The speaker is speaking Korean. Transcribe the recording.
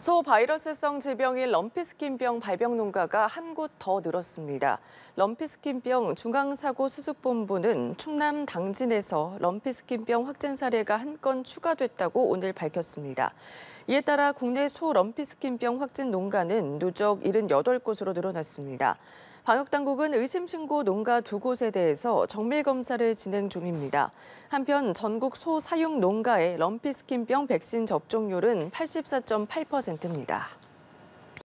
소 바이러스성 질병인 럼피스킨병 발병 농가가 한 곳 더 늘었습니다. 럼피스킨병 중앙사고수습본부는 충남 당진에서 럼피스킨병 확진 사례가 한 건 추가됐다고 오늘 밝혔습니다. 이에 따라 국내 소 럼피스킨병 확진 농가는 누적 78곳으로 늘어났습니다. 방역당국은 의심 신고 농가 두 곳에 대해서 정밀 검사를 진행 중입니다. 한편 전국 소 사육 농가의 럼피스킨병 백신 접종률은 84.8%입니다.